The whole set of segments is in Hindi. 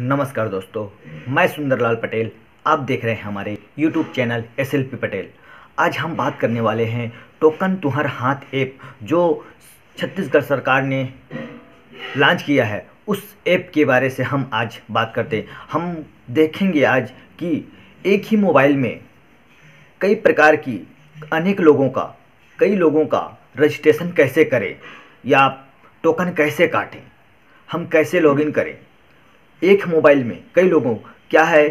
नमस्कार दोस्तों मैं सुंदरलाल पटेल आप देख रहे हैं हमारे YouTube चैनल एस पटेल आज हम बात करने वाले हैं टोकन तुहर हाथ ऐप जो छत्तीसगढ़ सरकार ने लॉन्च किया है उस ऐप के बारे से हम आज बात करते हैं हम देखेंगे आज कि एक ही मोबाइल में कई प्रकार की अनेक लोगों का कई लोगों का रजिस्ट्रेशन कैसे करें या टोकन कैसे काटें हम कैसे लॉगिन करें एक मोबाइल में कई लोगों क्या है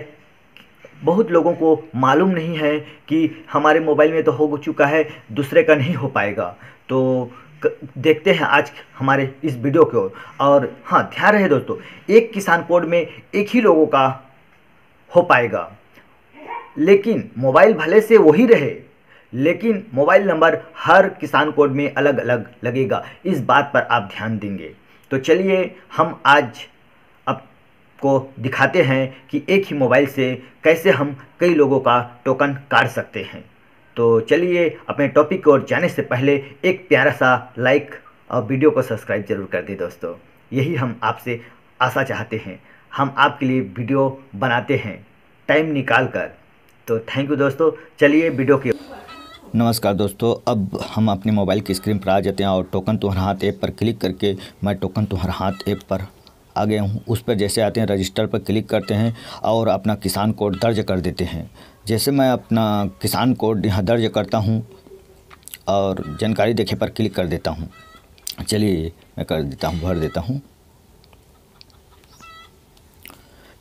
बहुत लोगों को मालूम नहीं है कि हमारे मोबाइल में तो हो चुका है दूसरे का नहीं हो पाएगा तो देखते हैं आज हमारे इस वीडियो को और हाँ ध्यान रहे दोस्तों एक किसान कोड में एक ही लोगों का हो पाएगा लेकिन मोबाइल भले से वही रहे लेकिन मोबाइल नंबर हर किसान कोड में अलग अलग लगेगा इस बात पर आप ध्यान देंगे तो चलिए हम आज को दिखाते हैं कि एक ही मोबाइल से कैसे हम कई लोगों का टोकन काट सकते हैं तो चलिए अपने टॉपिक की ओर जाने से पहले एक प्यारा सा लाइक और वीडियो को सब्सक्राइब जरूर कर दें दोस्तों यही हम आपसे आशा चाहते हैं हम आपके लिए वीडियो बनाते हैं टाइम निकाल कर तो थैंक यू दोस्तों चलिए वीडियो की नमस्कार दोस्तों अब हम अपने मोबाइल की स्क्रीन पर आ जाते हैं और टोकन तुम्हारा हाथ ऐप पर क्लिक करके मैं टोकन तुम्हारा हाथ ऐप पर आ गए हूँ उस पर जैसे आते हैं रजिस्टर पर क्लिक करते हैं और अपना किसान कोड दर्ज कर देते हैं जैसे मैं अपना किसान कोड यहाँ दर्ज करता हूँ और जानकारी देखे पर क्लिक कर देता हूँ चलिए मैं कर देता हूँ भर देता हूँ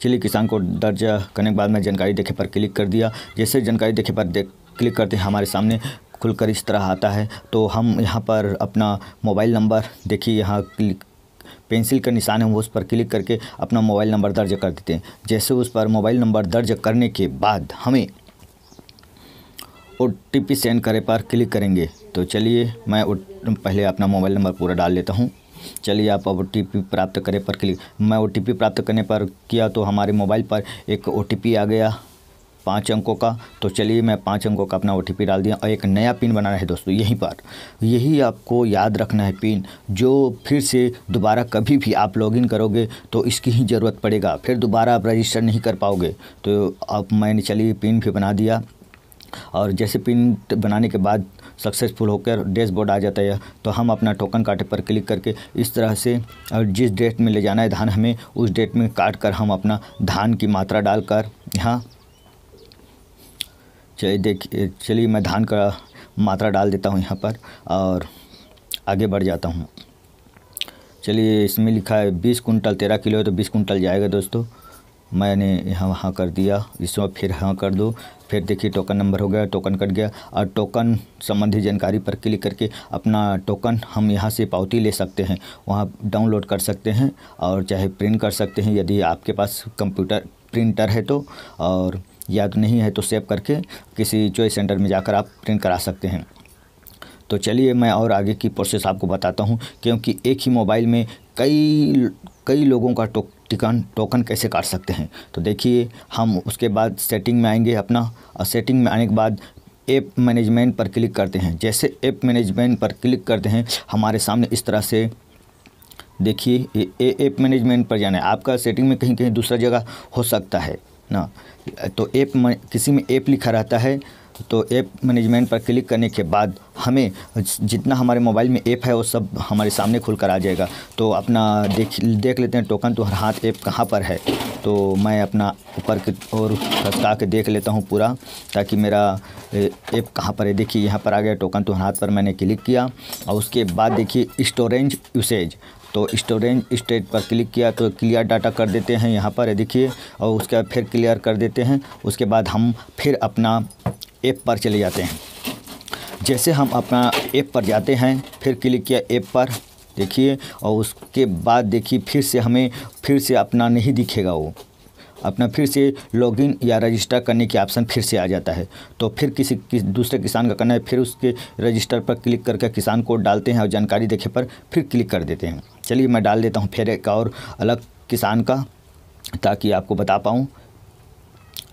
चलिए किसान कोड दर्ज करने के बाद मैं जानकारी देखे पर क्लिक कर दिया जैसे जानकारी देखे पर देख क्लिक करते हैं हमारे सामने खुलकर इस तरह आता है तो हम यहाँ पर अपना मोबाइल नंबर देखिए यहाँ क्लिक पेंसिल का निशान है वो उस पर क्लिक करके अपना मोबाइल नंबर दर्ज कर देते हैं जैसे उस पर मोबाइल नंबर दर्ज करने के बाद हमें ओ टी पी सेंड करे पर क्लिक करेंगे तो चलिए मैं पहले अपना मोबाइल नंबर पूरा डाल लेता हूँ चलिए आप टी ओ प्राप्त करें पर क्लिक मैं ओ प्राप्त करने पर किया तो हमारे मोबाइल पर एक ओ आ गया पाँच अंकों का तो चलिए मैं पाँच अंकों का अपना ओ डाल दिया और एक नया पिन बनाना है दोस्तों यहीं पर यही आपको याद रखना है पिन जो फिर से दोबारा कभी भी आप लॉगिन करोगे तो इसकी ही ज़रूरत पड़ेगा फिर दोबारा आप रजिस्टर नहीं कर पाओगे तो अब मैंने चलिए पिन भी बना दिया और जैसे पिन बनाने के बाद सक्सेसफुल होकर डैशबोर्ड आ जाता है तो हम अपना टोकन काटे पर क्लिक करके इस तरह से और जिस डेट में ले जाना है धान हमें उस डेट में काट कर हम अपना धान की मात्रा डालकर यहाँ चलिए देखिए चलिए मैं धान का मात्रा डाल देता हूँ यहाँ पर और आगे बढ़ जाता हूँ चलिए इसमें लिखा है बीस कुंटल तेरह किलो है तो बीस कुंटल जाएगा दोस्तों मैंने यहाँ वहाँ कर दिया इसमें फिर हाँ कर दो फिर देखिए टोकन नंबर हो गया टोकन कट गया और टोकन संबंधी जानकारी पर क्लिक करके अपना टोकन हम यहाँ से पावती ले सकते हैं वहाँ डाउनलोड कर सकते हैं और चाहे प्रिंट कर सकते हैं यदि आपके पास कंप्यूटर प्रिंटर है तो और याद नहीं है तो सेव करके किसी चॉइस सेंटर में जाकर आप प्रिंट करा सकते हैं तो चलिए मैं और आगे की प्रोसेस आपको बताता हूँ क्योंकि एक ही मोबाइल में कई कई लोगों का टो, टिकन टोकन कैसे काट सकते हैं तो देखिए हम उसके बाद सेटिंग में आएंगे अपना और सेटिंग में आने के बाद ऐप मैनेजमेंट पर क्लिक करते हैं जैसे ऐप मैनेजमेंट पर क्लिक करते हैं हमारे सामने इस तरह से देखिए ऐप मैनेजमेंट पर जाना है आपका सेटिंग में कहीं कहीं दूसरा जगह हो सकता है ना तो ऐप किसी में ऐप लिखा रहता है तो ऐप मैनेजमेंट पर क्लिक करने के बाद हमें जितना हमारे मोबाइल में ऐप है वो सब हमारे सामने खुल कर आ जाएगा तो अपना देख देख लेते हैं टोकन तो हर हाथ ऐप कहाँ पर है तो मैं अपना ऊपर के और खसका के देख लेता हूँ पूरा ताकि मेरा ऐप कहाँ पर है देखिए यहाँ पर आ गया टोकन तो हर हाथ पर मैंने क्लिक किया और उसके बाद देखिए स्टोरेज यूसेज तो स्टोरेज स्टेट पर क्लिक किया तो क्लियर डाटा कर देते हैं यहाँ पर देखिए और उसके बाद फिर क्लियर कर देते हैं उसके बाद हम फिर अपना ऐप पर चले जाते हैं जैसे हम अपना ऐप पर जाते हैं फिर क्लिक किया ऐप पर देखिए और उसके बाद देखिए फिर से हमें फिर से अपना नहीं दिखेगा वो अपना फिर से लॉगिन या रजिस्टर करने की ऑप्शन फिर से आ जाता है तो फिर किसी किस दूसरे किसान का करना है फिर उसके रजिस्टर पर क्लिक करके किसान कोड डालते हैं और जानकारी देखे पर फिर क्लिक कर देते हैं चलिए मैं डाल देता हूँ फिर एक और अलग किसान का ताकि आपको बता पाऊँ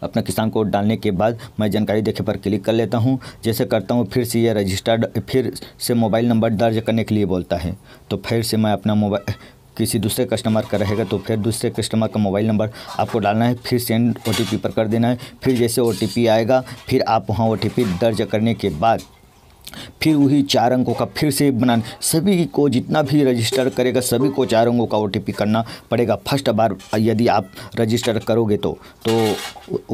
अपना किसान कोड डालने के बाद मैं जानकारी देखे पर क्लिक कर लेता हूँ जैसे करता हूँ फिर से यह रजिस्टर्ड फिर से मोबाइल नंबर दर्ज करने के लिए बोलता है तो फिर से मैं अपना मोबाइल किसी दूसरे कस्टमर का रहेगा तो फिर दूसरे कस्टमर का मोबाइल नंबर आपको डालना है फिर सेंड ओ पर कर देना है फिर जैसे ओ आएगा फिर आप वहाँ ओ दर्ज करने के बाद फिर वही चार अंकों का फिर से बना सभी को जितना भी रजिस्टर करेगा सभी को चार अंकों का ओ करना पड़ेगा फर्स्ट बार यदि आप रजिस्टर करोगे तो तो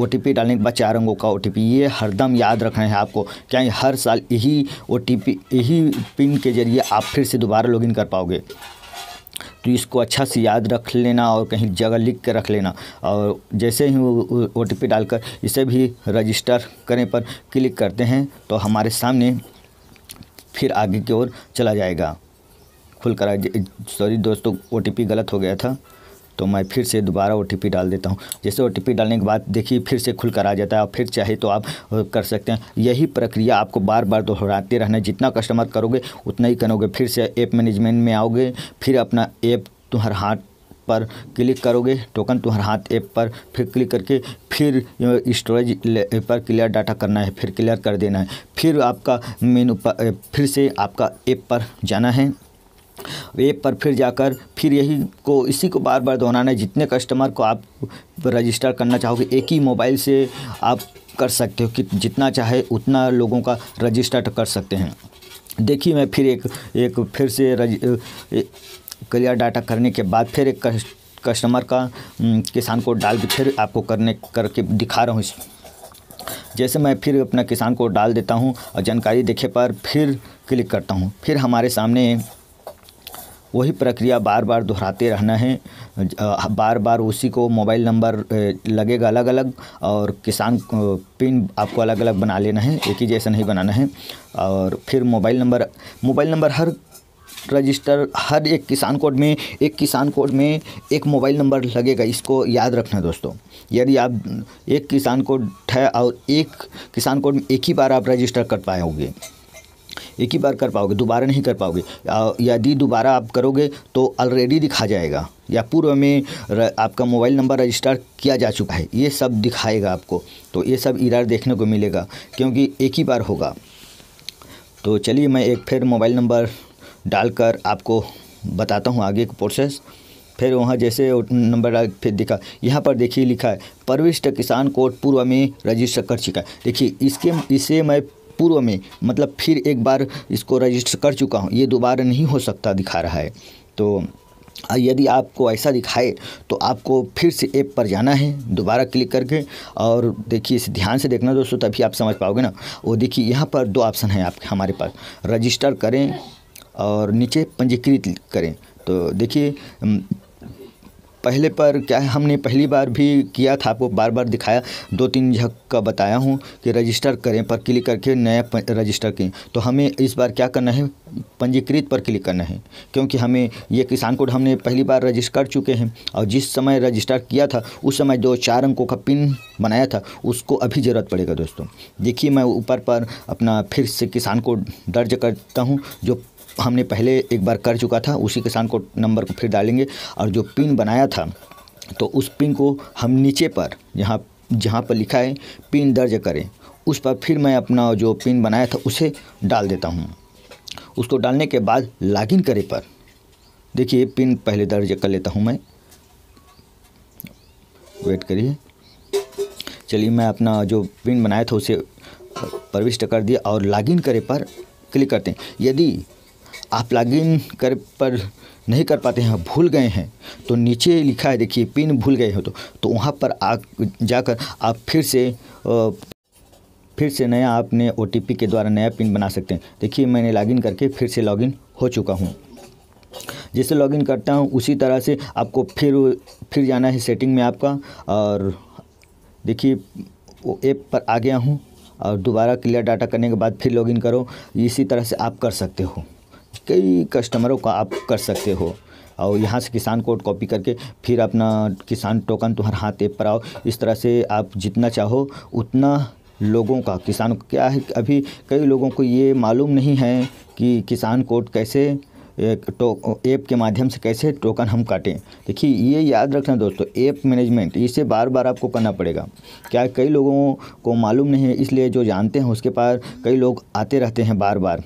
ओ डालने के बाद चार अंकों का ओ ये हरदम याद रखना है आपको क्या हर साल यही ओ यही पिन के ज़रिए आप फिर से दोबारा लॉगिन कर पाओगे तो इसको अच्छा से याद रख लेना और कहीं जगह लिख के रख लेना और जैसे ही ओ टी डालकर इसे भी रजिस्टर करने पर क्लिक करते हैं तो हमारे सामने फिर आगे की ओर चला जाएगा खुल करा सॉरी दोस्तों ओ गलत हो गया था तो मैं फिर से दोबारा ओ डाल देता हूँ जैसे ओ डालने के बाद देखिए फिर से खुल कर आ जाता है और फिर चाहे तो आप कर सकते हैं यही प्रक्रिया आपको बार बार दोहराते रहना जितना कस्टमर करोगे उतना ही करोगे फिर से ऐप मैनेजमेंट में आओगे फिर अपना ऐप तुम्हारे हाथ पर क्लिक करोगे टोकन तुम्हारे हाथ ऐप पर फिर क्लिक करके फिर स्टोरेज पर क्लियर डाटा करना है फिर क्लियर कर देना है फिर आपका मेनू पर फिर से आपका ऐप पर जाना है वेब पर फिर जाकर फिर यही को इसी को बार बार दोहराना है जितने कस्टमर को आप रजिस्टर करना चाहोगे एक ही मोबाइल से आप कर सकते हो कि जितना चाहे उतना लोगों का रजिस्टर कर सकते हैं देखिए मैं फिर एक एक फिर से रज क्लियर डाटा करने के बाद फिर एक कस्टमर का किसान कोड डाल के फिर आपको करने करके दिखा रहा हूँ इस जैसे मैं फिर अपना किसान कोड डाल देता हूँ और जानकारी देखे पर फिर क्लिक करता हूँ फिर हमारे सामने वही प्रक्रिया बार बार दोहराते रहना है बार बार उसी को मोबाइल नंबर लगेगा अलग अलग और किसान पिन आपको अलग अलग बना लेना है एक ही जैसा नहीं बनाना है और फिर मोबाइल नंबर मोबाइल नंबर हर रजिस्टर हर एक किसान कोड में एक किसान कोड में एक मोबाइल नंबर लगेगा इसको याद रखना दोस्तों यदि आप एक किसान कोड है और एक किसान कोड में एक ही बार आप रजिस्टर कर पाए होंगे एक ही बार कर पाओगे दोबारा नहीं कर पाओगे यदि दोबारा आप करोगे तो ऑलरेडी दिखा जाएगा या पूर्व में आपका मोबाइल नंबर रजिस्टर किया जा चुका है ये सब दिखाएगा आपको तो ये सब इरार देखने को मिलेगा क्योंकि एक ही बार होगा तो चलिए मैं एक फिर मोबाइल नंबर डालकर आपको बताता हूँ आगे का प्रोसेस फिर वहाँ जैसे नंबर फिर दिखा यहाँ पर देखिए लिखा है प्रविष्ट किसान कोर्ट पूर्व में रजिस्टर कर चुका है देखिए इसके इसे मैं पूर्व में मतलब फिर एक बार इसको रजिस्टर कर चुका हूँ ये दोबारा नहीं हो सकता दिखा रहा है तो यदि आपको ऐसा दिखाए तो आपको फिर से ऐप पर जाना है दोबारा क्लिक करके और देखिए इसे ध्यान से देखना दोस्तों तभी आप समझ पाओगे ना वो देखिए यहाँ पर दो ऑप्शन हैं आपके हमारे पास रजिस्टर करें और नीचे पंजीकृत करें तो देखिए पहले पर क्या है हमने पहली बार भी किया था आपको बार बार दिखाया दो तीन झक का बताया हूँ कि रजिस्टर करें पर क्लिक करके नया रजिस्टर करें तो हमें इस बार क्या करना है पंजीकृत पर क्लिक करना है क्योंकि हमें ये किसान कोड हमने पहली बार रजिस्टर कर चुके हैं और जिस समय रजिस्टर किया था उस समय जो चार अंकों का पिन बनाया था उसको अभी ज़रूरत पड़ेगा दोस्तों देखिए मैं ऊपर पर अपना फिर से किसान कोड दर्ज करता हूँ जो हमने पहले एक बार कर चुका था उसी किसान को नंबर को फिर डालेंगे और जो पिन बनाया था तो उस पिन को हम नीचे पर जहाँ जहाँ पर लिखा है पिन दर्ज करें उस पर फिर मैं अपना जो पिन बनाया था उसे डाल देता हूँ उसको डालने के बाद लॉगिन करे पर देखिए पिन पहले दर्ज कर लेता हूँ मैं वेट करिए चलिए मैं अपना जो पिन बनाया था उसे प्रविष्ट कर दिया और लॉगिन करे पर क्लिक करते हैं यदि आप लॉगिन कर पर नहीं कर पाते हैं भूल गए हैं तो नीचे लिखा है देखिए पिन भूल गए हो तो तो वहाँ पर आ जाकर आप फिर से आ, फिर से नया आपने ओ के द्वारा नया पिन बना सकते हैं देखिए मैंने लॉगिन करके फिर से लॉगिन हो चुका हूँ जैसे लॉगिन करता हूँ उसी तरह से आपको फिर फिर जाना है सेटिंग में आपका और देखिए वो ऐप पर आ गया हूँ और दोबारा क्लियर डाटा करने के बाद फिर लॉगिन करो इसी तरह से आप कर सकते हो कई कस्टमरों का आप कर सकते हो और यहाँ से किसान कोड कॉपी करके फिर अपना किसान टोकन तुम्हारे हाथ ऐप पर आओ इस तरह से आप जितना चाहो उतना लोगों का किसान क्या है अभी कई लोगों को ये मालूम नहीं है कि किसान कोड कैसे टो ऐप के माध्यम से कैसे टोकन हम काटें देखिए ये याद रखना दोस्तों ऐप मैनेजमेंट इसे बार बार आपको करना पड़ेगा क्या कई लोगों को मालूम नहीं है इसलिए जो जानते हैं उसके पास कई लोग आते रहते हैं बार बार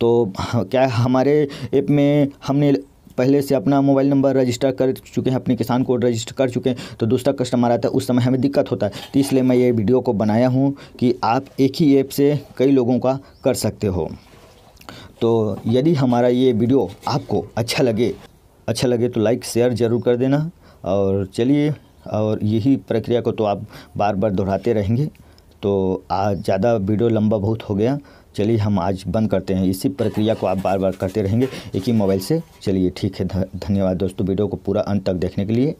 तो हाँ, क्या हमारे ऐप में हमने पहले से अपना मोबाइल नंबर रजिस्टर कर चुके हैं अपने किसान कोड रजिस्टर कर चुके हैं तो दूसरा कस्टमर आता है उस समय हमें दिक्कत होता है तो इसलिए मैं ये वीडियो को बनाया हूँ कि आप एक ही ऐप से कई लोगों का कर सकते हो तो यदि हमारा ये वीडियो आपको अच्छा लगे अच्छा लगे तो लाइक शेयर ज़रूर कर देना और चलिए और यही प्रक्रिया को तो आप बार बार दोहराते रहेंगे तो आज ज़्यादा वीडियो लंबा बहुत हो गया चलिए हम आज बंद करते हैं इसी प्रक्रिया को आप बार बार करते रहेंगे एक ही मोबाइल से चलिए ठीक है धन्यवाद दोस्तों वीडियो को पूरा अंत तक देखने के लिए